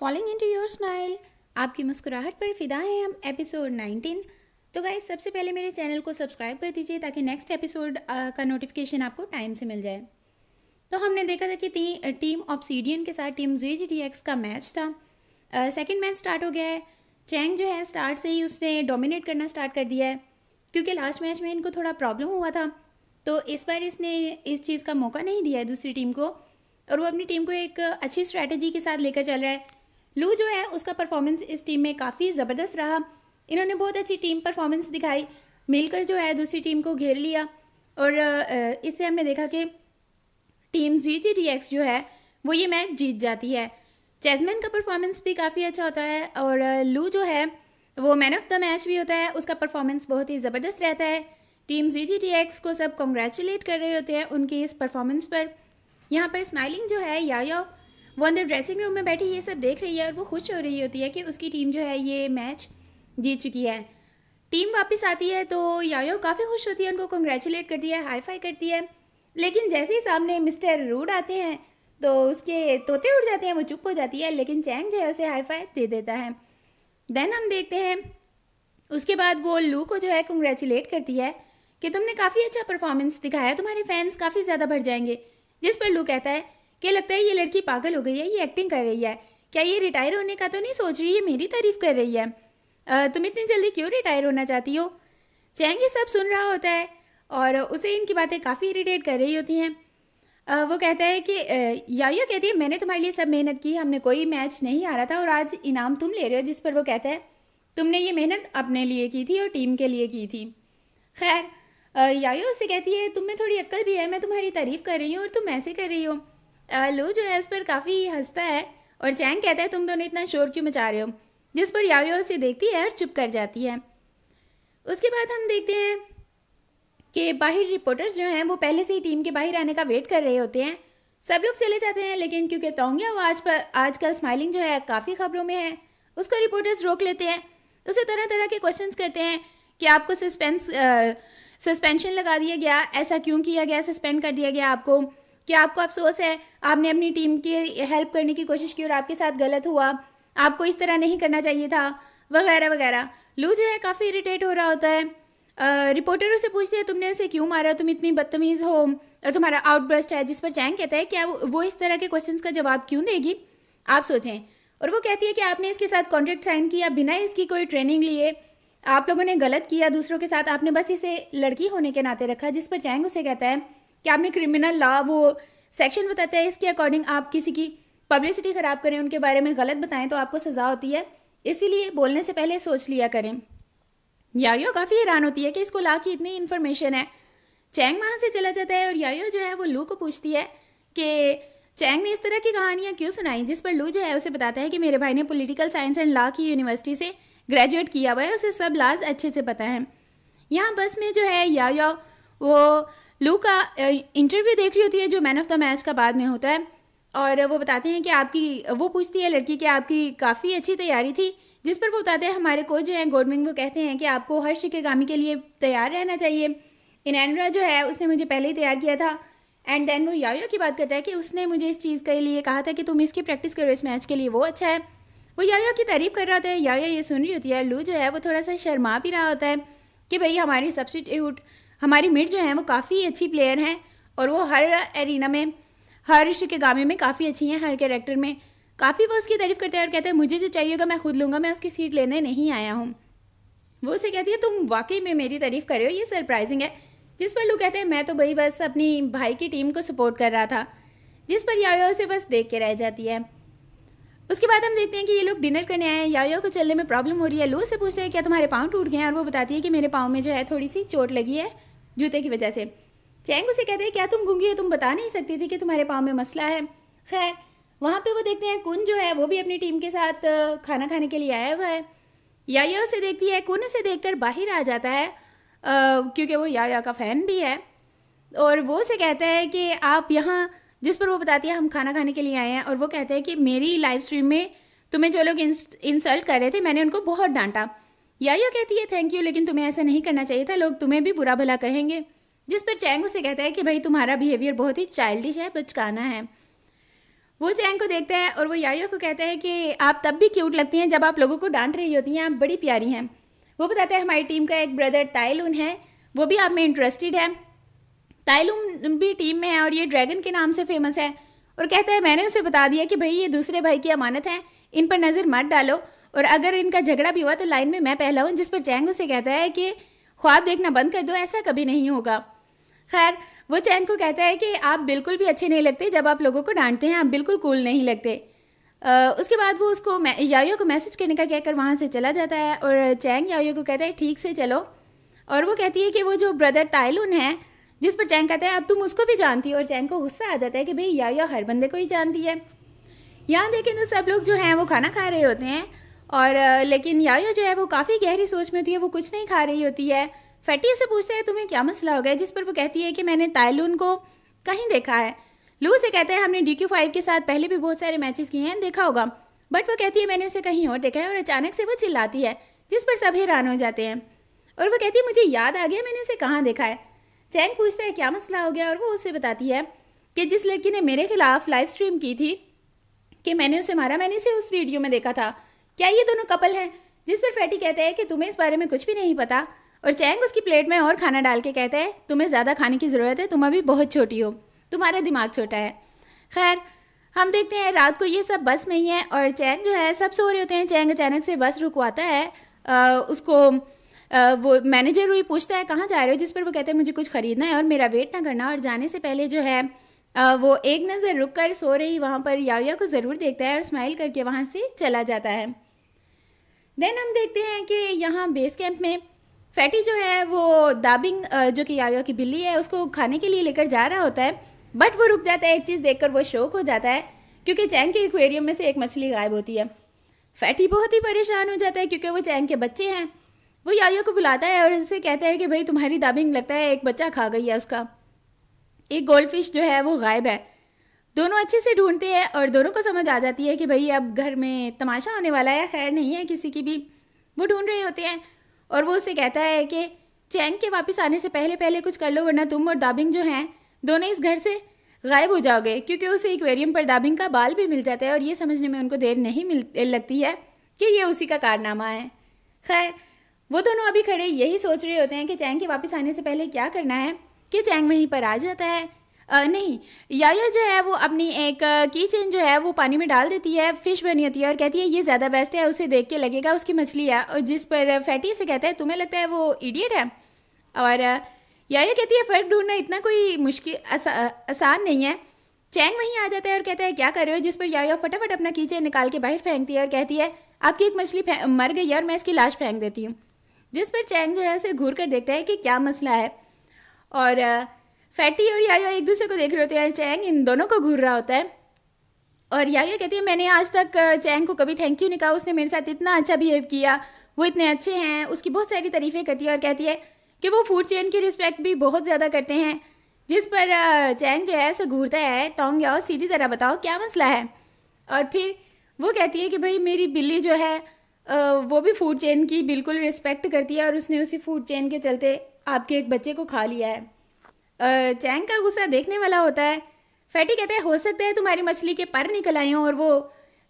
falling into your smile आपकी मुस्कुराहट पर फिदा है हम एपिसोड 19 तो गाइज सबसे पहले मेरे चैनल को सब्सक्राइब कर दीजिए ताकि नेक्स्ट एपिसोड का नोटिफिकेशन आपको टाइम से मिल जाए तो हमने देखा था कि ती, टीम ऑप्सीडियन के साथ टीम जी जी का मैच था सेकेंड मैच स्टार्ट हो गया है चैंग जो है स्टार्ट से ही उसने डोमिनेट करना स्टार्ट कर दिया है क्योंकि लास्ट मैच में इनको थोड़ा प्रॉब्लम हुआ था तो इस बार इसने इस चीज़ का मौका नहीं दिया है दूसरी टीम को और वो अपनी टीम को एक अच्छी स्ट्रैटेजी के साथ लेकर चल रहा है लू जो है उसका परफॉर्मेंस इस टीम में काफ़ी ज़बरदस्त रहा इन्होंने बहुत अच्छी टीम परफॉर्मेंस दिखाई मिलकर जो है दूसरी टीम को घेर लिया और इससे हमने देखा कि team G G D X जो है वो ये मैच जीत जाती है चेसमैन का परफॉर्मेंस भी काफ़ी अच्छा होता है और लू जो है वो मैन ऑफ द मैच भी होता है उसका परफॉर्मेंस बहुत ही ज़बरदस्त रहता है team G G T X को सब कॉन्ग्रेचुलेट कर रहे होते हैं उनकी इस परफॉर्मेंस पर यहाँ पर स्माइलिंग जो है या वो अंदर ड्रेसिंग रूम में बैठी ये सब देख रही है और वो खुश हो रही होती है कि उसकी टीम जो है ये मैच जीत चुकी है टीम वापस आती है तो यायो काफ़ी खुश होती है उनको कंग्रेचुलेट करती है हाई फाई करती है लेकिन जैसे ही सामने मिस्टर रूड आते हैं तो उसके तोते उड़ जाते हैं वो चुप हो जाती है लेकिन चैंग जो है उसे हाई फाई दे देता है देन हम देखते हैं उसके बाद वो लू को जो है कंग्रेचुलेट करती है कि तुमने काफ़ी अच्छा परफॉर्मेंस दिखाया तुम्हारे फैंस काफ़ी ज़्यादा भर जाएंगे जिस पर लू कहता है क्या लगता है ये लड़की पागल हो गई है ये एक्टिंग कर रही है क्या ये रिटायर होने का तो नहीं सोच रही है मेरी तारीफ कर रही है आ, तुम इतनी जल्दी क्यों रिटायर होना चाहती हो चैंग ये सब सुन रहा होता है और उसे इनकी बातें काफ़ी इरीटेट कर रही होती हैं वो कहता है कि यायो कहती है मैंने तुम्हारे लिए सब मेहनत की हमने कोई मैच नहीं हारा था और आज इनाम तुम ले रहे हो जिस पर वो कहता है तुमने ये मेहनत अपने लिए की थी और टीम के लिए की थी खैर यायो उसे कहती है तुम में थोड़ी अक्ल भी है मैं तुम्हारी तारीफ़ कर रही हूँ और तुम ऐसे कर रही हो लू जो है इस पर काफ़ी हंसता है और चैंग कहता है तुम दोनों इतना शोर क्यों मचा रहे हो जिस पर यावियो उसे देखती है और चुप कर जाती है उसके बाद हम देखते हैं कि बाहर रिपोर्टर्स जो हैं वो पहले से ही टीम के बाहर आने का वेट कर रहे होते हैं सब लोग चले जाते हैं लेकिन क्योंकि तोंगिया वो आज पर आजकल स्माइलिंग जो है काफ़ी खबरों में है उसको रिपोर्टर्स रोक लेते हैं उसे तरह तरह के क्वेश्चंस करते हैं कि आपको सस्पेंस सस्पेंशन लगा दिया गया ऐसा क्यों किया गया सस्पेंड कर दिया गया आपको कि आपको अफसोस है आपने अपनी टीम की हेल्प करने की कोशिश की और आपके साथ गलत हुआ आपको इस तरह नहीं करना चाहिए था वगैरह वगैरह लू जो है काफ़ी इरीटेट हो रहा होता है रिपोर्टरों से पूछते हैं तुमने उसे क्यों मारा तुम इतनी बदतमीज़ हो और तुम्हारा आउटबर्स्ट है जिस पर चैंग कहता है क्या वो इस तरह के क्वेश्चन का जवाब क्यों देगी आप सोचें और वो कहती है कि आपने इसके साथ कॉन्ट्रैक्ट साइन किया बिना इसकी कोई ट्रेनिंग लिए आप लोगों ने गलत किया दूसरों के साथ आपने बस इसे लड़की होने के नाते रखा जिस पर चैंग उसे कहता है कि आपने क्रिमिनल लॉ वो सेक्शन बताता है इसके अकॉर्डिंग आप किसी की पब्लिसिटी ख़राब करें उनके बारे में गलत बताएं तो आपको सज़ा होती है इसीलिए बोलने से पहले सोच लिया करें यायो काफ़ी हैरान होती है कि इसको ला की इतनी इन्फॉर्मेशन है चैंग वहाँ से चला जाता है और यायो जो है वो लू को पूछती है कि चैंग ने इस तरह की कहानियाँ क्यों सुनाई जिस पर लू जो है उसे बताता है कि मेरे भाई ने पोलिटिकल साइंस एंड लॉ की यूनिवर्सिटी से ग्रेजुएट किया हुआ है उसे सब लाज अच्छे से पता है यहाँ बस में जो है यायो वो लू का इंटरव्यू देख रही होती है जो मैन ऑफ द मैच का बाद में होता है और वो बताते हैं कि आपकी वो पूछती है लड़की कि आपकी काफ़ी अच्छी तैयारी थी जिस पर वो बताते हैं हमारे कोच जो हैं गोडमिंग वो कहते हैं कि आपको हर शिकेगामी के लिए तैयार रहना चाहिए इनैंड्रा जो है उसने मुझे पहले ही तैयार किया था एंड देन वो यायो की बात करता है कि उसने मुझे इस चीज़ के लिए कहा था कि तुम इसकी प्रैक्टिस करो इस मैच के लिए वो अच्छा है वो यायो की तारीफ़ कर रहा था यायो ये सुन रही होती है लू जो है वो थोड़ा सा शर्मा भी रहा होता है कि भाई हमारी सब्सटीट्यूट हमारी मिड जो हैं वो काफ़ी अच्छी प्लेयर हैं और वो हर एरिना में हर शिकेगामी में काफ़ी अच्छी हैं हर कैरेक्टर में काफ़ी वो उसकी तारीफ करते हैं और कहते हैं मुझे जो चाहिए होगा मैं खुद लूँगा मैं उसकी सीट लेने नहीं आया हूँ वो उसे कहती है तुम वाकई में मेरी तारीफ कर रहे हो ये सरप्राइजिंग है जिस पर लोग कहते हैं मैं तो भाई बस अपनी भाई की टीम को सपोर्ट कर रहा था जिस पर यायो उसे बस देख के रह जाती है उसके बाद हम देखते हैं कि ये लोग डिनर करने आए हैं यायो को चलने में प्रॉब्लम हो रही है लू से पूछते हैं क्या तुम्हारे पाँव टूट गए हैं और वो बताती है कि मेरे पाँव में जो है थोड़ी सी चोट लगी है जूते की वजह से चैंग उसे कहते हैं क्या तुम गूंगी हो तुम बता नहीं सकती थी कि तुम्हारे पाँव में मसला है खैर वहाँ पे वो देखते हैं कुन जो है वो भी अपनी टीम के साथ खाना खाने के लिए आया हुआ है याया उसे देखती है कुन उसे देखकर बाहर आ जाता है क्योंकि वो याया का फ़ैन भी है और वो उसे कहता है कि आप यहाँ जिस पर वो बताती है हम खाना खाने के लिए आए हैं और वो कहते हैं कि मेरी लाइव स्ट्रीम में तुम्हें जो लोग इंसल्ट कर रहे थे मैंने उनको बहुत डांटा यायो कहती है थैंक यू लेकिन तुम्हें ऐसा नहीं करना चाहिए था लोग तुम्हें भी बुरा भला कहेंगे जिस पर चैंग उसे कहता है कि भाई तुम्हारा बिहेवियर बहुत ही चाइल्डिश है बचकाना है वो चैंग को देखता है और वो यायो को कहता है कि आप तब भी क्यूट लगती हैं जब आप लोगों को डांट रही होती हैं आप बड़ी प्यारी हैं वो बताता है हमारी टीम का एक ब्रदर ताइलून है वो भी आप में इंटरेस्टेड है ताइलून भी टीम में है और ये ड्रैगन के नाम से फेमस है और कहता है मैंने उसे बता दिया कि भाई ये दूसरे भाई की अमानत है इन पर नज़र मत डालो और अगर इनका झगड़ा भी हुआ तो लाइन में मैं पहला हूँ जिस पर चैंग उसे कहता है कि ख्वाब देखना बंद कर दो ऐसा कभी नहीं होगा खैर वो चैंग को कहता है कि आप बिल्कुल भी अच्छे नहीं लगते जब आप लोगों को डांटते हैं आप बिल्कुल कूल नहीं लगते उसके बाद वो उसको यायो को मैसेज करने का कहकर वहाँ से चला जाता है और चैंग यायो को कहता है ठीक से चलो और वो कहती है कि वो जो ब्रदर तायलुन है जिस पर चैंग कहता है अब तुम उसको भी जानती हो और चैंग को गुस्सा आ जाता है कि भाई यायो हर बंदे को ही जानती है यहाँ देखें तो सब लोग जो हैं वो खाना खा रहे होते हैं और लेकिन यायो जो है वो काफ़ी गहरी सोच में होती है वो कुछ नहीं खा रही होती है फैटी से पूछते हैं तुम्हें क्या मसला हो गया जिस पर वो कहती है कि मैंने तायलून को कहीं देखा है लू से कहते हैं हमने डी क्यू फाइव के साथ पहले भी बहुत सारे मैचेस किए हैं देखा होगा बट वो कहती है मैंने उसे कहीं और देखा है और अचानक से वो चिल्लाती है जिस पर सब हैरान हो जाते हैं और वो कहती है मुझे याद आ गया मैंने उसे कहाँ देखा है चैंग पूछता है क्या मसला हो गया और वो उसे बताती है कि जिस लड़की ने मेरे खिलाफ लाइव स्ट्रीम की थी कि मैंने उसे मारा मैंने इसे उस वीडियो में देखा था क्या ये दोनों कपल हैं जिस पर फैटी कहते हैं कि तुम्हें इस बारे में कुछ भी नहीं पता और चैंग उसकी प्लेट में और खाना डाल के कहता है तुम्हें ज़्यादा खाने की ज़रूरत है तुम अभी बहुत छोटी हो तुम्हारा दिमाग छोटा है खैर हम देखते हैं रात को ये सब बस में ही है और चैंग जो है सब सो रहे होते हैं चैंग अचानक से बस रुकवाता है आ, उसको आ, वो मैनेजर हुई पूछता है कहाँ जा रहे हो जिस पर वो कहते हैं मुझे कुछ ख़रीदना है और मेरा वेट ना करना और जाने से पहले जो है आ, वो एक नज़र रुक कर सो रही वहाँ पर याविया को ज़रूर देखता है और स्माइल करके वहाँ से चला जाता है देन हम देखते हैं कि यहाँ बेस कैंप में फैटी जो है वो दाबिंग जो कि यायो की बिल्ली है उसको खाने के लिए लेकर जा रहा होता है बट वो रुक जाता है एक चीज़ देखकर वो शौक हो जाता है क्योंकि चैंग के एक्वेरियम में से एक मछली गायब होती है फैटी बहुत ही परेशान हो जाता है क्योंकि वो चैंग के बच्चे हैं वो यायो को बुलाता है और उससे कहता है कि भाई तुम्हारी दाबिंग लगता है एक बच्चा खा गई है उसका एक गोल्ड फिश जो है वो गायब है दोनों अच्छे से ढूंढते हैं और दोनों को समझ आ जाती है कि भाई अब घर में तमाशा होने वाला है खैर नहीं है किसी की भी वो ढूंढ रहे होते हैं और वो उसे कहता है कि चैंग के वापस आने से पहले पहले कुछ कर लो वरना तुम और दाबिंग जो हैं दोनों इस घर से गायब हो जाओगे क्योंकि उसे एक्वेरियम पर दाबिंग का बाल भी मिल जाता है और ये समझने में उनको देर नहीं मिल लगती है कि ये उसी का कारनामा है खैर वो दोनों अभी खड़े यही सोच रहे होते हैं कि चैंग के वापस आने से पहले क्या करना है कि चैंग वहीं पर आ जाता है नहीं याया जो है वो अपनी एक की चेन जो है वो पानी में डाल देती है फिश बनी होती है और कहती है ये ज़्यादा बेस्ट है उसे देख के लगेगा उसकी मछली है और जिस पर फैटी से कहता है तुम्हें लगता है वो इडियट है और याया कहती है फ़र्क ढूंढना इतना कोई मुश्किल आसान नहीं है चैंग वहीं आ जाता है और कहता है क्या कर रहे हो जिस पर याया फटाफट अपना कीचे निकाल के बाहर फेंकती है और कहती है आपकी एक मछली मर गई है और मैं इसकी लाश फेंक देती हूँ जिस पर चैंग जो है उसे घूर कर देखता है कि क्या मसला है और फैटी और यायो एक दूसरे को देख रहे होते हैं चैंग इन दोनों को घूर रहा होता है और यायो कहती है मैंने आज तक चैंग को कभी थैंक यू नहीं कहा उसने मेरे साथ इतना अच्छा बिहेव किया वो इतने अच्छे हैं उसकी बहुत सारी तारीफ़ें करती है और कहती है कि वो फूड चेन की रिस्पेक्ट भी बहुत ज़्यादा करते हैं जिस पर चैंग जो है सो घूरता है टोंग याओ सीधी तरह बताओ क्या मसला है और फिर वो कहती है कि भाई मेरी बिल्ली जो है वो भी फूड चेन की बिल्कुल रिस्पेक्ट करती है और उसने उसी फूड चेन के चलते आपके एक बच्चे को खा लिया है चैंग का गुस्सा देखने वाला होता है फैटी कहता है हो सकता है तुम्हारी मछली के पर निकल आए हो और वो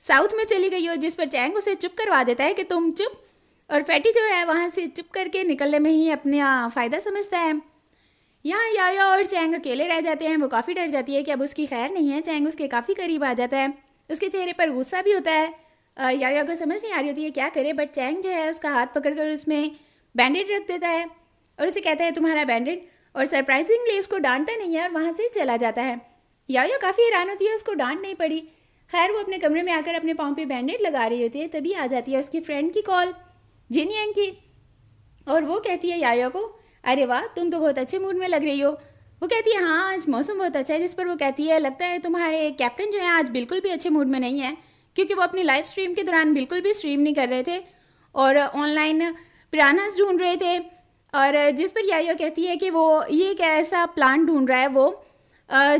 साउथ में चली गई हो जिस पर चैंग उसे चुप करवा देता है कि तुम चुप और फैटी जो है वहाँ से चुप करके निकलने में ही अपना फ़ायदा समझता है यहाँ याया और चैंग अकेले रह जाते हैं वो काफ़ी डर जाती है कि अब उसकी खैर नहीं है चैंग उसके काफ़ी करीब आ जाता है उसके चेहरे पर गुस्सा भी होता है याया को समझ नहीं आ रही होती है क्या करे बट चैंग जो है उसका हाथ पकड़ उसमें बैंडेड रख देता है और उसे कहता है तुम्हारा बैंडेड और सरप्राइजिंगली उसको डांटता नहीं है और वहाँ से चला जाता है यायो काफ़ी हैरान होती है उसको डांट नहीं पड़ी खैर वो अपने कमरे में आकर अपने पाँव पे बैंडेड लगा रही होती है तभी आ जाती है उसकी फ्रेंड की कॉल जिनियंग की और वो कहती है यायो को अरे वाह तुम तो बहुत अच्छे मूड में लग रही हो वो कहती है हाँ आज मौसम बहुत अच्छा है जिस पर वो कहती है लगता है तुम्हारे कैप्टन जो है आज बिल्कुल भी अच्छे मूड में नहीं है क्योंकि वो अपनी लाइव स्ट्रीम के दौरान बिल्कुल भी स्ट्रीम नहीं कर रहे थे और ऑनलाइन पिरानास ढूंढ रहे थे और जिस पर यायो कहती है कि वो ये एक ऐसा प्लान ढूंढ रहा है वो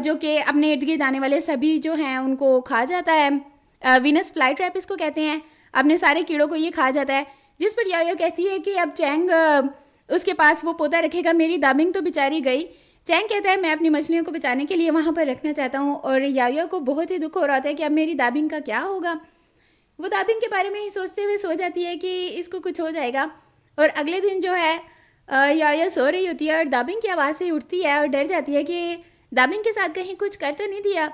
जो कि अपने इर्द गिर्द आने वाले सभी जो हैं उनको खा जाता है विनस फ्लाई ट्रैप इसको कहते हैं अपने सारे कीड़ों को ये खा जाता है जिस पर यायो कहती है कि अब चैंग उसके पास वो पोता रखेगा मेरी दामिंग तो बेचारी गई चैंग कहता है मैं अपनी मछलियों को बचाने के लिए वहाँ पर रखना चाहता हूँ और यायो को बहुत ही दुख हो रहा था कि अब मेरी दाबिंग का क्या होगा वो दाबिंग के बारे में ही सोचते हुए सो जाती है कि इसको कुछ हो जाएगा और अगले दिन जो है या या सो रही होती है और दाबिंग की आवाज़ से उठती है और डर जाती है कि दाबिंग के साथ कहीं कुछ कर तो नहीं दिया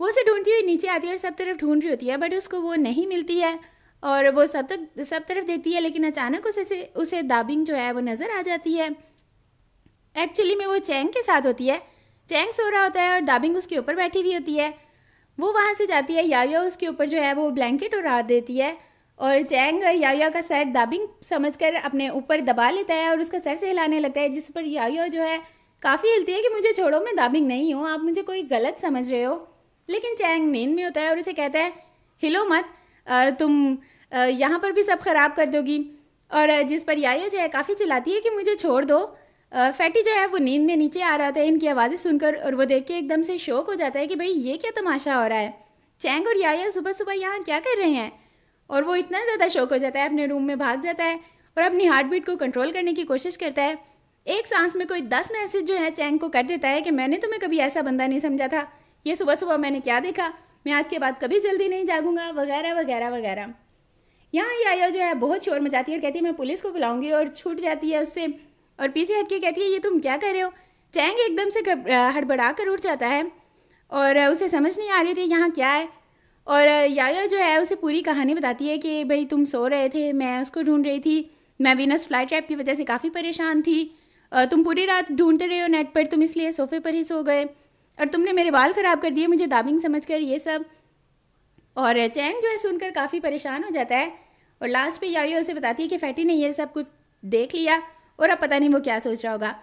वो उसे ढूंढती हुई नीचे आती है और सब तरफ ढूंढ रही होती है बट उसको वो नहीं मिलती है और वो सब तक सब तरफ देती है लेकिन अचानक उसे से उसे दाबिंग जो है वो नज़र आ जाती है एक्चुअली में वो चैंग के साथ होती है चैंग सो रहा होता है और दाबिंग उसके ऊपर बैठी हुई होती है वो वहाँ से जाती है या उसके ऊपर जो है वो ब्लैंकेट उड़ा देती है और चैंग याया का सर दाबिंग समझकर अपने ऊपर दबा लेता है और उसका सर से हिलाने लगता है जिस पर याया जो है काफ़ी हिलती है कि मुझे छोड़ो मैं दाबिंग नहीं हूँ आप मुझे कोई गलत समझ रहे हो लेकिन चैंग नींद में होता है और उसे कहता है हिलो मत तुम यहाँ पर भी सब खराब कर दोगी और जिस पर याया जो है काफ़ी चिल्लाती है कि मुझे छोड़ दो फैटी जो है वो नींद में नीचे आ रहा था इनकी आवाज़ें सुनकर और वो देख के एकदम से शौक हो जाता है कि भाई ये क्या तमाशा हो रहा है चैंग और याया सुबह सुबह यहाँ क्या कर रहे हैं और वो इतना ज़्यादा शौक हो जाता है अपने रूम में भाग जाता है और अपनी हार्ट बीट को कंट्रोल करने की कोशिश करता है एक सांस में कोई दस मैसेज जो है चैंग को कर देता है कि मैंने तुम्हें कभी ऐसा बंदा नहीं समझा था ये सुबह सुबह मैंने क्या देखा मैं आज के बाद कभी जल्दी नहीं जागूंगा वगैरह वगैरह वगैरह यहाँ आयो जो है बहुत शोर मचाती है और कहती है मैं पुलिस को बुलाऊंगी और छूट जाती है उससे और पीछे हट के कहती है ये तुम क्या कर रहे हो चैंग एकदम से हड़बड़ा कर उठ जाता है और उसे समझ नहीं आ रही थी यहाँ क्या है और याया जो है उसे पूरी कहानी बताती है कि भाई तुम सो रहे थे मैं उसको ढूंढ रही थी मैं विनस फ्लाई ट्रैप की वजह से काफ़ी परेशान थी तुम पूरी रात ढूंढते रहे हो नेट पर तुम इसलिए सोफे पर ही सो गए और तुमने मेरे बाल ख़राब कर दिए मुझे दाबिंग समझ कर ये सब और चैंग जो है सुनकर काफ़ी परेशान हो जाता है और लास्ट पे याया उसे बताती है कि फैटी ने ये सब कुछ देख लिया और अब पता नहीं वो क्या सोच रहा होगा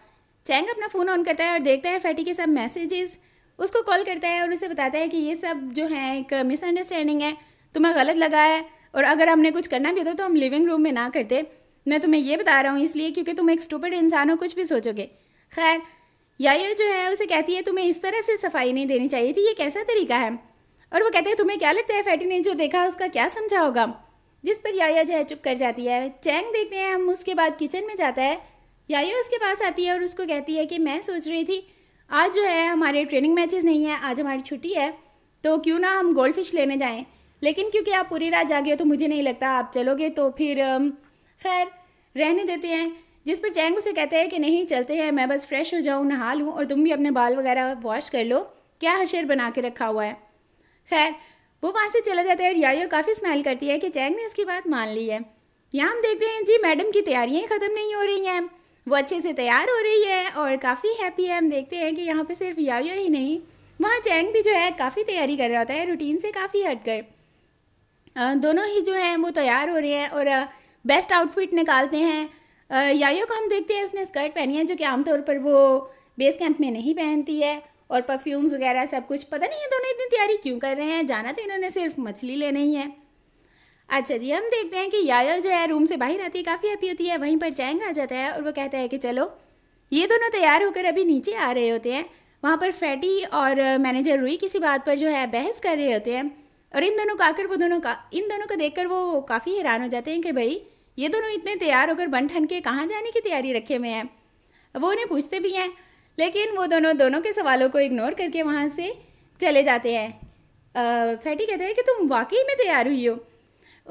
चैंग अपना फ़ोन ऑन करता है और देखता है फैटी के सब मैसेजेस उसको कॉल करता है और उसे बताता है कि ये सब जो है एक मिसअंडरस्टैंडिंग है तुम्हें गलत लगा है और अगर हमने कुछ करना भी होता तो, तो हम लिविंग रूम में ना करते मैं तुम्हें ये बता रहा हूँ इसलिए क्योंकि तुम एक स्टूपेड इंसान हो कुछ भी सोचोगे खैर ये जो है उसे कहती है तुम्हें इस तरह से सफाई नहीं देनी चाहिए थी ये कैसा तरीका है और वो कहते हैं तुम्हें क्या लगता है फैटी ने जो देखा उसका क्या समझा होगा जिस पर याया जो है चुप कर जाती है चैंग देखते हैं हम उसके बाद किचन में जाता है याया उसके पास आती है और उसको कहती है कि मैं सोच रही थी आज जो है हमारे ट्रेनिंग मैचेस नहीं है आज हमारी छुट्टी है तो क्यों ना हम गोल्ड फिश लेने जाएँ लेकिन क्योंकि आप पूरी रात जागे हो तो मुझे नहीं लगता आप चलोगे तो फिर um, खैर रहने देते हैं जिस पर चैंग उसे कहते हैं कि नहीं चलते हैं मैं बस फ्रेश हो जाऊँ नहा लूँ और तुम भी अपने बाल वगैरह वॉश कर लो क्या हशेर बना के रखा हुआ है खैर वो वहाँ से चला जाता है और यायो काफ़ी स्माइल करती है कि चैंग ने इसकी बात मान ली है यहाँ हम देखते हैं जी मैडम की तैयारियाँ ख़त्म नहीं हो रही हैं वो अच्छे से तैयार हो रही है और काफ़ी हैप्पी है हम देखते हैं कि यहाँ पे सिर्फ यायो ही नहीं वहाँ चैंग भी जो है काफ़ी तैयारी कर रहा होता है रूटीन से काफ़ी हटकर दोनों ही जो हैं वो तैयार हो रहे हैं और बेस्ट आउटफिट निकालते हैं यायो को हम देखते हैं उसने स्कर्ट पहनी है जो कि आमतौर पर वो बेस कैंप में नहीं पहनती है और परफ्यूम्स वगैरह सब कुछ पता नहीं है दोनों इतनी तैयारी क्यों कर रहे हैं जाना तो इन्होंने सिर्फ मछली लेनी ही है अच्छा जी हम देखते हैं कि याया जो है रूम से बाहर आती है काफ़ी हैप्पी होती है वहीं पर चैंग आ जाता है और वो कहता है कि चलो ये दोनों तैयार होकर अभी नीचे आ रहे होते हैं वहाँ पर फैटी और मैनेजर रुई किसी बात पर जो है बहस कर रहे होते हैं और इन दोनों को आकर वो दोनों का इन दोनों को देखकर वो काफ़ी हैरान हो जाते हैं कि भाई ये दोनों इतने तैयार होकर बन ठन के कहाँ जाने की तैयारी रखे हुए हैं वो उन्हें पूछते भी हैं लेकिन वो दोनों दोनों के सवालों को इग्नोर करके वहाँ से चले जाते हैं फैटी कहते हैं कि तुम वाकई में तैयार हुई हो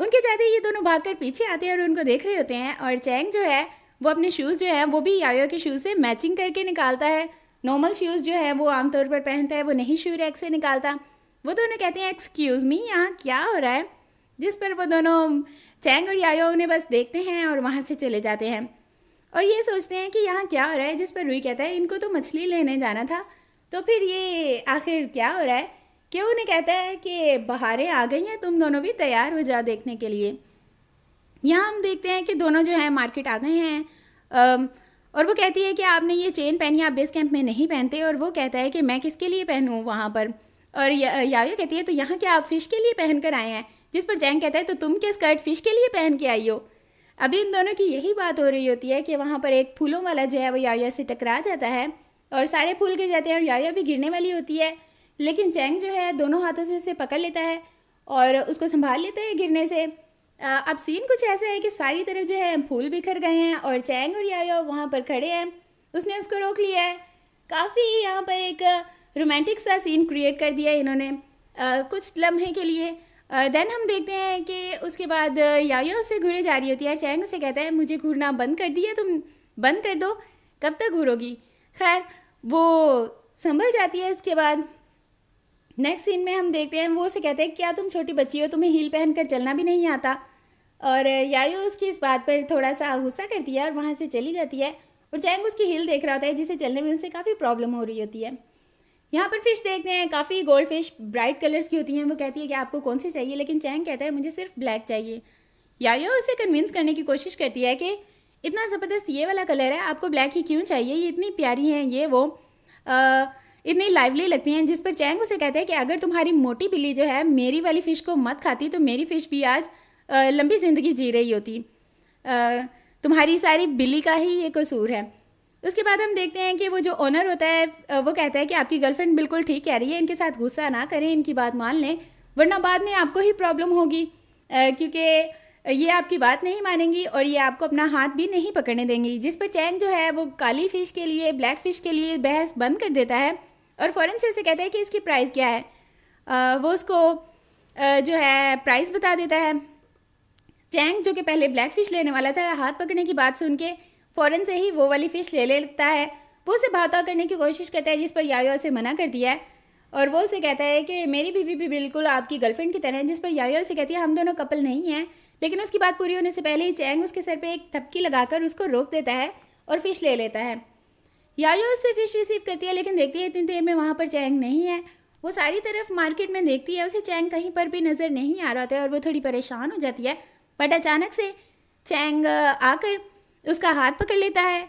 उनके जाते ये दोनों भागकर पीछे आते हैं और उनको देख रहे होते हैं और चैंग जो है वो अपने शूज़ जो हैं वो भी यायो के शूज़ से मैचिंग करके निकालता है नॉर्मल शूज़ जो है वो आमतौर पर पहनता है वो नहीं शू रैक से निकालता वो दोनों कहते हैं एक्सक्यूज़ मी यहाँ क्या हो रहा है जिस पर वो दोनों चैंग और यायो उन्हें बस देखते हैं और वहाँ से चले जाते हैं और ये सोचते हैं कि यहाँ क्या हो रहा है जिस पर रुई कहता है इनको तो मछली लेने जाना था तो फिर ये आखिर क्या हो रहा है क्यों उन्हें कहता है कि बहारें आ गई हैं तुम दोनों भी तैयार हो जाओ देखने के लिए यहाँ हम देखते हैं कि दोनों जो है मार्केट आ गए हैं और वो कहती है कि आपने ये चेन पहनी आप बेस कैंप में नहीं पहनते और वो कहता है कि मैं किसके लिए पहनूँ वहाँ पर और याविया कहती है तो यहाँ क्या आप फ़िश के लिए पहन कर आए हैं जिस पर जैंग कहता है तो तुम क्या स्कर्ट फ़िश के लिए पहन के आई हो अभी इन दोनों की यही बात हो रही होती है कि वहाँ पर एक फूलों वाला जो है वो याविया से टकरा जाता है और सारे फूल गिर जाते हैं और याविया भी गिरने वाली होती है लेकिन चैंग जो है दोनों हाथों से उसे पकड़ लेता है और उसको संभाल लेता है गिरने से अब सीन कुछ ऐसा है कि सारी तरफ जो है फूल बिखर गए हैं और चैंग और यायो वहाँ पर खड़े हैं उसने उसको रोक लिया है काफ़ी यहाँ पर एक रोमांटिक सा सीन क्रिएट कर दिया है इन्होंने कुछ लम्हे के लिए देन हम देखते हैं कि उसके बाद यायो उससे घूरे जा रही होती है चैंग उसे कहता है मुझे घूरना बंद कर दिया तुम बंद कर दो कब तक घूरोगी खैर वो संभल जाती है उसके बाद नेक्स्ट सीन में हम देखते हैं वो उसे कहते हैं क्या तुम छोटी बच्ची हो तुम्हें हील पहन कर चलना भी नहीं आता और यायो उसकी इस बात पर थोड़ा सा गुस्सा करती है और वहाँ से चली जाती है और चैंग उसकी हील देख रहा होता है जिसे चलने में उसे काफ़ी प्रॉब्लम हो रही होती है यहाँ पर फिश देखते हैं काफ़ी गोल्ड फिश ब्राइट कलर्स की होती हैं वो कहती है कि आपको कौन सी चाहिए लेकिन चैंग कहता है मुझे सिर्फ ब्लैक चाहिए यायो उसे कन्विंस करने की कोशिश करती है कि इतना ज़बरदस्त ये वाला कलर है आपको ब्लैक ही क्यों चाहिए ये इतनी प्यारी हैं ये वो आ, इतनी लाइवली लगती हैं जिस पर चैंग उसे कहते हैं कि अगर तुम्हारी मोटी बिल्ली जो है मेरी वाली फ़िश को मत खाती तो मेरी फ़िश भी आज लंबी ज़िंदगी जी रही होती तुम्हारी सारी बिल्ली का ही ये कसूर है उसके बाद हम देखते हैं कि वो जो ओनर होता है वो कहता है कि आपकी गर्लफ्रेंड बिल्कुल ठीक कह रही है इनके साथ गुस्सा ना करें इनकी बात मान लें वरना बाद में आपको ही प्रॉब्लम होगी क्योंकि ये आपकी बात नहीं मानेंगी और ये आपको अपना हाथ भी नहीं पकड़ने देंगी जिस पर चैंग जो है वो काली फ़िश के लिए ब्लैक फ़िश के लिए बहस बंद कर देता है और फ़ौरन से उसे कहता है कि इसकी प्राइस क्या है आ, वो उसको आ, जो है प्राइस बता देता है चैंग जो कि पहले ब्लैक फ़िश लेने वाला था हाथ पकड़ने की बात सुन के फ़ौरन से ही वो वाली फ़िश ले लेता है वो उसे बात करने की कोशिश करता है जिस पर यायो उसे मना कर दिया है और वो उसे कहता है कि मेरी बीवी भी बिल्कुल आपकी गर्लफ्रेंड की तरह है जिस पर यायो उसे कहती है हम दोनों कपल नहीं हैं लेकिन उसकी बात पूरी होने से पहले ही चैंग उसके सर पे एक थपकी लगाकर उसको रोक देता है और फिश ले लेता है यायो उससे फिश रिसीव करती है लेकिन देखती है इतनी देर में वहाँ पर चैंग नहीं है वो सारी तरफ मार्केट में देखती है उसे चैंग कहीं पर भी नज़र नहीं आ रहा था और वो थोड़ी परेशान हो जाती है बट अचानक से चैंग आकर उसका हाथ पकड़ लेता है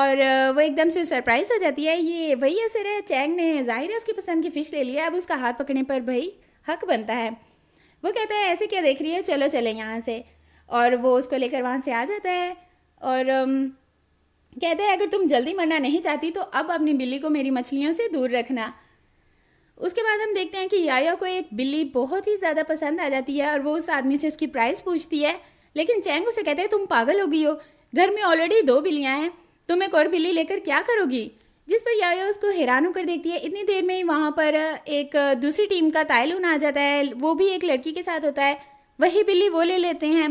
और वो एकदम से सरप्राइज हो जाती है ये वही असर है चैंग ने जाहिर है उसकी पसंद की फ़िश ले लिया अब उसका हाथ पकड़ने पर भाई हक बनता है वो कहता है ऐसे क्या देख रही हो चलो चले यहाँ से और वो उसको लेकर वहाँ से आ जाता है और कहते हैं अगर तुम जल्दी मरना नहीं चाहती तो अब अपनी बिल्ली को मेरी मछलियों से दूर रखना उसके बाद हम देखते हैं कि याया को एक बिल्ली बहुत ही ज़्यादा पसंद आ जाती है और वो उस आदमी से उसकी प्राइस पूछती है लेकिन चैंग उसे कहते हैं तुम पागल हो गई हो घर में ऑलरेडी दो बिल्लियाँ हैं तुम एक और बिल्ली लेकर क्या करोगी जिस पर याया उसको हैरान होकर देखती है इतनी देर में ही वहाँ पर एक दूसरी टीम का तायलून आ जाता है वो भी एक लड़की के साथ होता है वही बिल्ली वो ले लेते हैं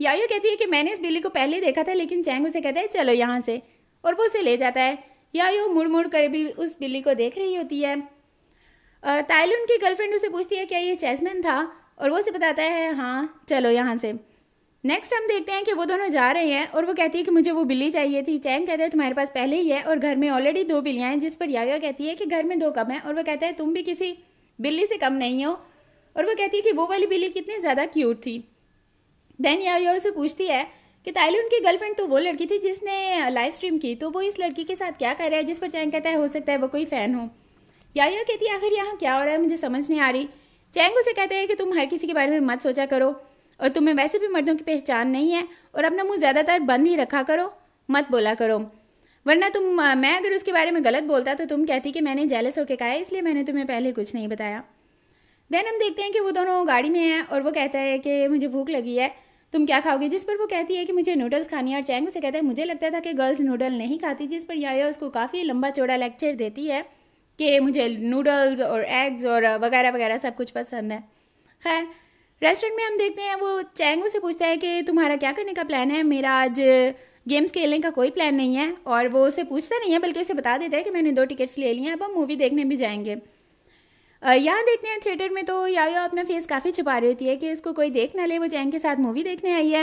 यायो कहती है कि मैंने इस बिल्ली को पहले देखा था लेकिन चैंग उसे कहता है चलो यहाँ से और वो उसे ले जाता है यायो मुड़ मुड़ कर भी उस बिल्ली को देख रही होती है तायलुन की गर्लफ्रेंड उसे पूछती है क्या ये चेसमैन था और वो उसे बताता है हाँ चलो यहाँ से नेक्स्ट हम देखते हैं कि वो दोनों जा रहे हैं और वो कहती है कि मुझे वो बिल्ली चाहिए थी चैंग कहता है तुम्हारे पास पहले ही है और घर में ऑलरेडी दो बिल्लियाँ हैं जिस पर यायो कहती है कि घर में दो कम हैं और वो कहता है तुम भी किसी बिल्ली से कम नहीं हो और वो कहती है कि वो वाली बिल्ली कितनी ज़्यादा क्यूट थी देन यो से पूछती है कि ताइली उनकी गर्लफ्रेंड तो वो लड़की थी जिसने लाइव स्ट्रीम की तो वो इस लड़की के साथ क्या कर रहा है जिस पर चैंग कहता है हो सकता है वो कोई फ़ैन हो यायो कहती है आखिर यहाँ क्या हो रहा है मुझे समझ नहीं आ रही चैंग उसे कहते हैं कि तुम हर किसी के बारे में मत सोचा करो और तुम्हें वैसे भी मर्दों की पहचान नहीं है और अपना मुंह ज़्यादातर बंद ही रखा करो मत बोला करो वरना तुम मैं अगर उसके बारे में गलत बोलता तो तुम कहती कि मैंने जेलस होके कहा इसलिए मैंने तुम्हें पहले कुछ नहीं बताया देन हम देखते हैं कि वो दोनों गाड़ी में हैं और वो कहता है कि मुझे भूख लगी है तुम क्या खाओगे जिस पर वो कहती है कि मुझे नूडल्स खानी है और चैंग उसे कहता है मुझे लगता था कि गर्ल्स नूडल नहीं खाती जिस पर याया उसको काफ़ी लंबा चौड़ा लेक्चर देती है कि मुझे नूडल्स और एग्स और वगैरह वगैरह सब कुछ पसंद है खैर रेस्टोरेंट में हम देखते हैं वो चैंग उसे पूछता है कि तुम्हारा क्या करने का प्लान है मेरा आज गेम्स खेलने का कोई प्लान नहीं है और वो उसे पूछता नहीं है बल्कि उसे बता देता है कि मैंने दो टिकट्स ले लिए हैं अब हम मूवी देखने भी जाएंगे यहाँ देखते हैं थिएटर में तो यायो अपना फेस काफ़ी छुपा रही होती है कि उसको कोई देख ना ले वो चैंग के साथ मूवी देखने आई है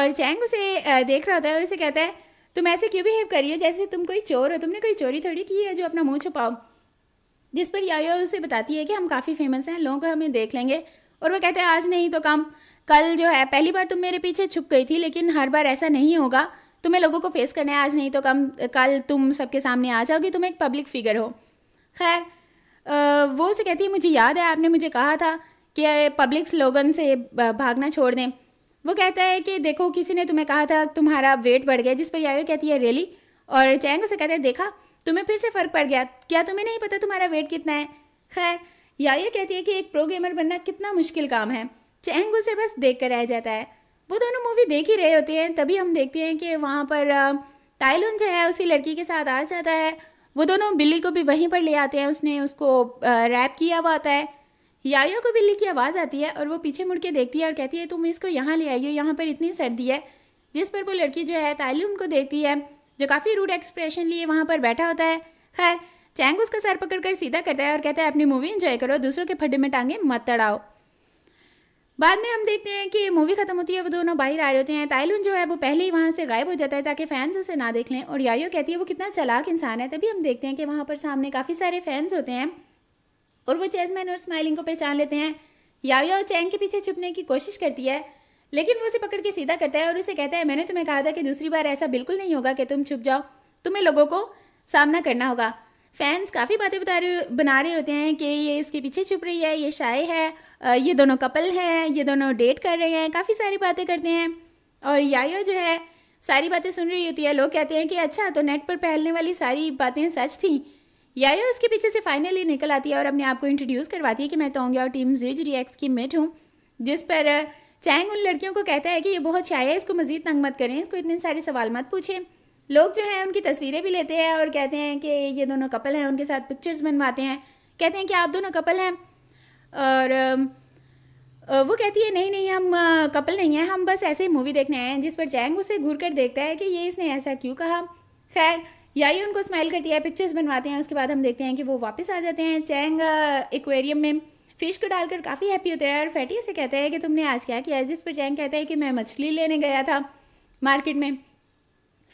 और चैंग उसे देख रहा होता है और उसे कहता है तुम ऐसे क्यों बिहेव करिए जैसे तुम कोई चोर हो तुमने कोई चोरी थोड़ी की है जो अपना मुँह छुपाओ जिस पर यायो उसे बताती है कि हम काफ़ी फेमस हैं लोग हमें देख लेंगे और वो कहते हैं आज नहीं तो कम कल जो है पहली बार तुम मेरे पीछे छुप गई थी लेकिन हर बार ऐसा नहीं होगा तुम्हें लोगों को फेस करना है आज नहीं तो कम कल तुम सबके सामने आ जाओगी तुम एक पब्लिक फिगर हो खैर वो उसे कहती है मुझे याद है आपने मुझे कहा था कि पब्लिक स्लोगन से भागना छोड़ दें वो कहता है कि देखो किसी ने तुम्हें कहा था तुम्हारा वेट बढ़ गया जिस पर यायो कहती है रेली और चैंग उसे कहता है देखा तुम्हें फिर से फ़र्क पड़ गया क्या तुम्हें नहीं पता तुम्हारा वेट कितना है खैर यायो कहती है कि एक प्रो गेमर बनना कितना मुश्किल काम है चैंग उसे बस देख कर रह जाता है वो दोनों मूवी देख ही रहे होते हैं तभी हम देखते हैं कि वहाँ पर टाइलून जो है उसी लड़की के साथ आ जाता है वो दोनों बिल्ली को भी वहीं पर ले आते हैं उसने उसको रैप किया हुआ आता है यायो को बिल्ली की आवाज़ आती है और वो पीछे मुड़ के देखती है और कहती है तुम इसको यहाँ ले आइयो यहाँ पर इतनी सर्दी है जिस पर वो लड़की जो है तालिम उनको देखती है जो काफ़ी रूड एक्सप्रेशन लिए वहाँ पर बैठा होता है खैर चैंग उसका सर पकड़कर सीधा करता है और कहता है अपनी मूवी इंजॉय करो दूसरों के फड्डे में टांगे मत तड़ाओ बाद में हम देखते हैं कि मूवी खत्म होती है वो दोनों बाहर आ रहे होते हैं ताइलुन जो है वो पहले ही वहाँ से गायब हो जाता है ताकि फैंस उसे ना देख लें और यायो कहती है वो कितना चलाक इंसान है तभी हम देखते हैं कि वहाँ पर सामने काफ़ी सारे फैंस होते हैं और वो चेजमैन और स्माइलिंग को पहचान लेते हैं यायो चैंग के पीछे छुपने की कोशिश करती है लेकिन वो उसे पकड़ के सीधा करता है और उसे कहता है मैंने तुम्हें कहा था कि दूसरी बार ऐसा बिल्कुल नहीं होगा कि तुम छुप जाओ तुम्हें लोगों को सामना करना होगा फैंस काफ़ी बातें बता रहे बना रहे होते हैं कि ये इसके पीछे छुप रही है ये शाये है ये दोनों कपल हैं ये दोनों डेट कर रहे हैं काफ़ी सारी बातें करते हैं और यायो जो है सारी बातें सुन रही होती है लोग कहते हैं कि अच्छा तो नेट पर पहलने वाली सारी बातें सच थी यायो उसके पीछे से फाइनली निकल आती है और अपने आप को इंट्रोड्यूस करवाती है कि मैं तोंग्या और टीम जिज रिएक्स की मेट हूँ जिस पर चैंग उन लड़कियों को कहता है कि ये बहुत शाये है इसको मज़ीद तंग मत करें इसको इतने सारे सवाल मत पूछें लोग जो हैं उनकी तस्वीरें भी लेते हैं और कहते हैं कि ये दोनों कपल हैं उनके साथ पिक्चर्स बनवाते हैं कहते हैं कि आप दोनों कपल हैं और वो कहती है नहीं नहीं हम कपल नहीं हैं हम बस ऐसे ही मूवी देखने आए हैं जिस पर चैंग उसे घूर कर देखता है कि ये इसने ऐसा क्यों कहा खैर या ही उनको स्माइल करती है पिक्चर्स बनवाते हैं उसके बाद हम देखते हैं कि वो वापस आ जाते हैं चैंग एक्वेरियम में फिश को डालकर काफ़ी हैप्पी होते हैं और फैटी से कहते हैं कि तुमने आज क्या किया जिस पर चैंग कहता है कि मैं मछली लेने गया था मार्केट में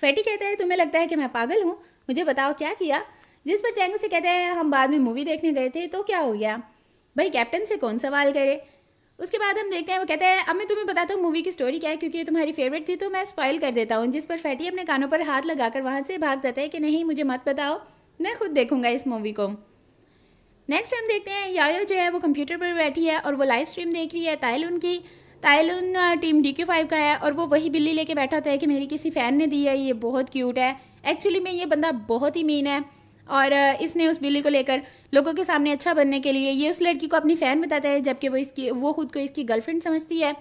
फैटी कहता है तुम्हें लगता है कि मैं पागल हूँ मुझे बताओ क्या किया जिस पर चैंगू से कहता है हम बाद में मूवी देखने गए थे तो क्या हो गया भाई कैप्टन से कौन सवाल करे उसके बाद हम देखते हैं वो कहता है अब मैं तुम्हें बताता हूँ मूवी की स्टोरी क्या है क्योंकि ये तुम्हारी फेवरेट थी तो मैं स्पॉइल कर देता हूँ जिस पर फैटी अपने कानों पर हाथ लगाकर वहाँ से भाग जाता है कि नहीं मुझे मत बताओ मैं खुद देखूंगा इस मूवी को नेक्स्ट हम देखते हैं यायो जो है वो कंप्यूटर पर बैठी है और वो लाइव स्ट्रीम देख रही है ताइल उनकी उन टीम डी क्यू फाइव का है और वो वही बिल्ली लेके बैठा होता है कि मेरी किसी फ़ैन ने दी है ये बहुत क्यूट है एक्चुअली में ये बंदा बहुत ही मीन है और इसने उस बिल्ली को लेकर लोगों के सामने अच्छा बनने के लिए ये उस लड़की को अपनी फ़ैन बताता है जबकि वो इसकी वो खुद को इसकी गर्लफ्रेंड समझती है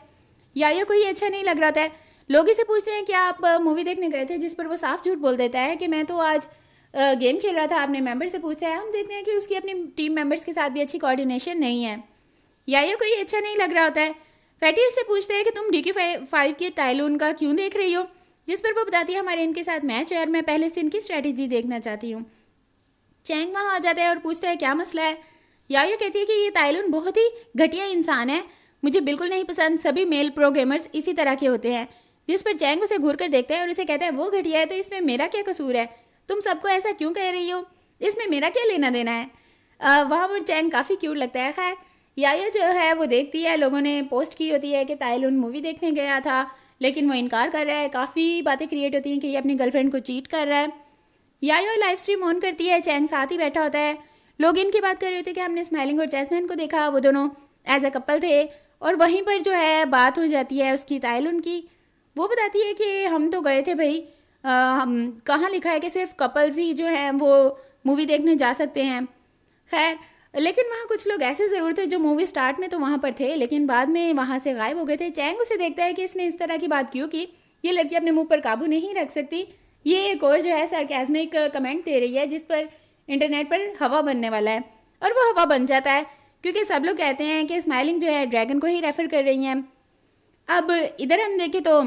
या ये कोई अच्छा नहीं लग रहा था लोग इसे पूछते हैं कि आप मूवी देखने गए थे जिस पर वो साफ झूठ बोल देता है कि मैं तो आज गेम खेल रहा था आपने मेंबर से पूछा है हम देखते हैं कि उसकी अपनी टीम मेंबर्स के साथ भी अच्छी कोऑर्डिनेशन नहीं है या ये कोई अच्छा नहीं लग रहा होता है फैटी उससे पूछते हैं कि तुम डी फाइव के टाइलोन का क्यों देख रही हो जिस पर वो बताती है हमारे इनके साथ मैच है और मैं पहले से इनकी स्ट्रैटेजी देखना चाहती हूँ चैंग वहाँ आ जाता है और पूछता है क्या मसला है यायो कहती है कि ये ताइलुन बहुत ही घटिया इंसान है मुझे बिल्कुल नहीं पसंद सभी मेल प्रोग्रामर्स इसी तरह के होते हैं जिस पर चैंग उसे घूर कर देखता है और उसे कहता है वो घटिया है तो इसमें मेरा क्या कसूर है तुम सबको ऐसा क्यों कह रही हो इसमें मेरा क्या लेना देना है वहाँ पर चैंग काफ़ी क्यूट लगता है खैर याया जो है वो देखती है लोगों ने पोस्ट की होती है कि उन मूवी देखने गया था लेकिन वो इनकार कर रहा है काफ़ी बातें क्रिएट होती हैं कि ये अपनी गर्लफ्रेंड को चीट कर रहा है यो लाइव स्ट्रीम ऑन करती है चैंग साथ ही बैठा होता है लोग इनकी बात कर रहे होते हैं कि हमने स्माइलिंग और जैसमैन को देखा वो दोनों एज अ कपल थे और वहीं पर जो है बात हो जाती है उसकी तायल उनकी वो बताती है कि हम तो गए थे भाई हम कहाँ लिखा है कि सिर्फ कपल्स ही जो हैं वो मूवी देखने जा सकते हैं खैर लेकिन वहाँ कुछ लोग ऐसे ज़रूर थे जो मूवी स्टार्ट में तो वहाँ पर थे लेकिन बाद में वहाँ से गायब हो गए थे चैंग उसे देखता है कि इसने इस तरह की बात क्यों की ये लड़की अपने मुंह पर काबू नहीं रख सकती ये एक और जो है सार्केजमिक कमेंट दे रही है जिस पर इंटरनेट पर हवा बनने वाला है और वो हवा बन जाता है क्योंकि सब लोग कहते हैं कि स्माइलिंग जो है ड्रैगन को ही रेफ़र कर रही हैं अब इधर हम देखें तो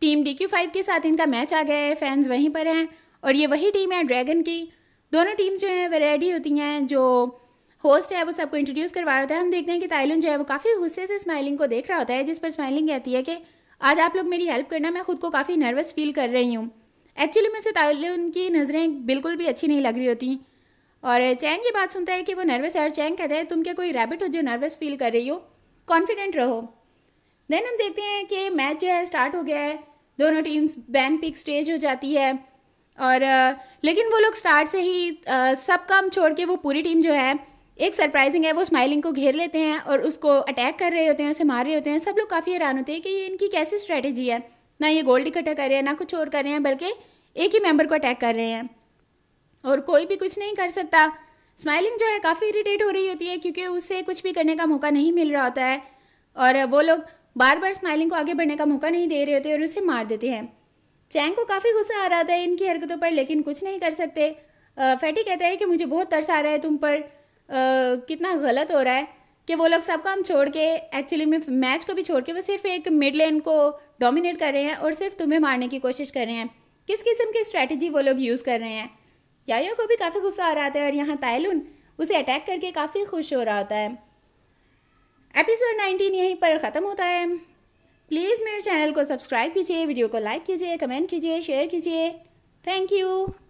टीम डी क्यू फाइव के साथ इनका मैच आ गया है फैंस वहीं पर हैं और ये वही टीम है ड्रैगन की दोनों टीम्स जो हैं वे रेडी होती हैं जो होस्ट है वो सबको इंट्रोड्यूस करवा रहा होता है हम देखते हैं कि ताइलन जो है वो काफ़ी गुस्से से स्माइलिंग को देख रहा होता है जिस पर स्माइलिंग कहती है कि आज आप लोग मेरी हेल्प करना मैं खुद को काफ़ी नर्वस फील कर रही हूँ एक्चुअली मुझे ताइलन की नज़रें बिल्कुल भी अच्छी नहीं लग रही होती और चैंग ये बात सुनता है कि वो नर्वस है और चैंग कहते हैं तुम क्या कोई रैबिट हो जो नर्वस फील कर रही हो कॉन्फिडेंट रहो देन हम देखते हैं कि मैच जो है स्टार्ट हो गया है दोनों टीम्स बैन पिक स्टेज हो जाती है और लेकिन वो लोग स्टार्ट से ही सब काम छोड़ के वो पूरी टीम जो है एक सरप्राइजिंग है वो स्माइलिंग को घेर लेते हैं और उसको अटैक कर रहे होते हैं उसे मार रहे होते हैं सब लोग काफ़ी हैरान होते हैं कि ये इनकी कैसी स्ट्रैटेजी है ना ये गोल्ड इकट्ठा कर रहे हैं ना कुछ और कर रहे हैं बल्कि एक ही मेंबर को अटैक कर रहे हैं और कोई भी कुछ नहीं कर सकता स्माइलिंग जो है काफ़ी इरीटेट हो रही होती है क्योंकि उसे कुछ भी करने का मौका नहीं मिल रहा होता है और वो लोग बार बार स्माइलिंग को आगे बढ़ने का मौका नहीं दे रहे होते और उसे मार देते हैं चैंग को काफ़ी गुस्सा आ रहा था इनकी हरकतों पर लेकिन कुछ नहीं कर सकते फैटी कहता है कि मुझे बहुत तरस आ रहा है तुम पर आ, कितना गलत हो रहा है कि वो लोग सब काम छोड़ के एक्चुअली में मैच को भी छोड़ के वो सिर्फ एक मिड लेन को डोमिनेट कर रहे हैं और सिर्फ तुम्हें मारने की कोशिश कर रहे हैं किस किस्म की स्ट्रैटेजी वो लोग यूज़ कर रहे हैं यायो को भी काफ़ी गुस्सा आ रहा था और यहाँ तायलुन उसे अटैक करके काफ़ी खुश हो रहा होता है एपिसोड 19 यहीं पर ख़त्म होता है प्लीज़ मेरे चैनल को सब्सक्राइब कीजिए वीडियो को लाइक कीजिए कमेंट कीजिए शेयर कीजिए थैंक यू